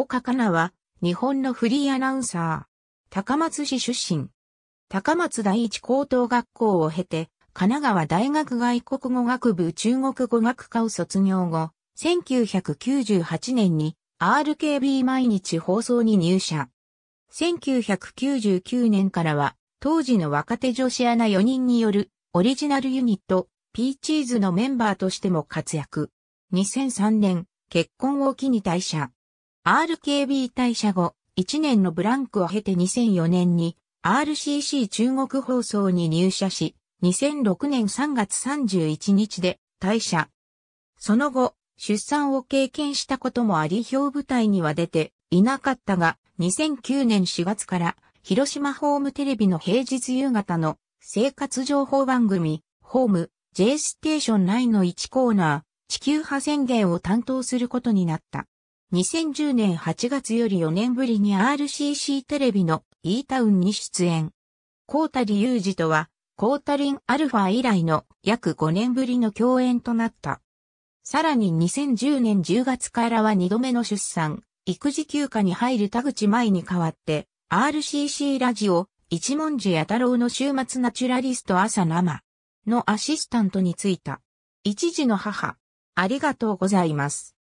岡かなは、日本のフリーアナウンサー。高松市出身。高松第一高等学校を経て、神奈川大学外国語学部中国語学科を卒業後、1998年に RKB 毎日放送に入社。1999年からは、当時の若手女子アナ4人によるオリジナルユニット、ピーチーズのメンバーとしても活躍。2003年、結婚を機に退社。RKB 退社後、1年のブランクを経て2004年に RCC 中国放送に入社し、2006年3月31日で退社。その後、出産を経験したこともあり表舞台には出ていなかったが、2009年4月から広島ホームテレビの平日夕方の生活情報番組、ホーム、J ステーション内の1コーナー、地球派宣言を担当することになった。2010年8月より4年ぶりに RCC テレビの E タウンに出演。コータリユージとは、コータリンアルファ以来の約5年ぶりの共演となった。さらに2010年10月からは2度目の出産、育児休暇に入る田口舞に代わって、RCC ラジオ、一文字や太郎の週末ナチュラリスト朝生のアシスタントについた。一時の母、ありがとうございます。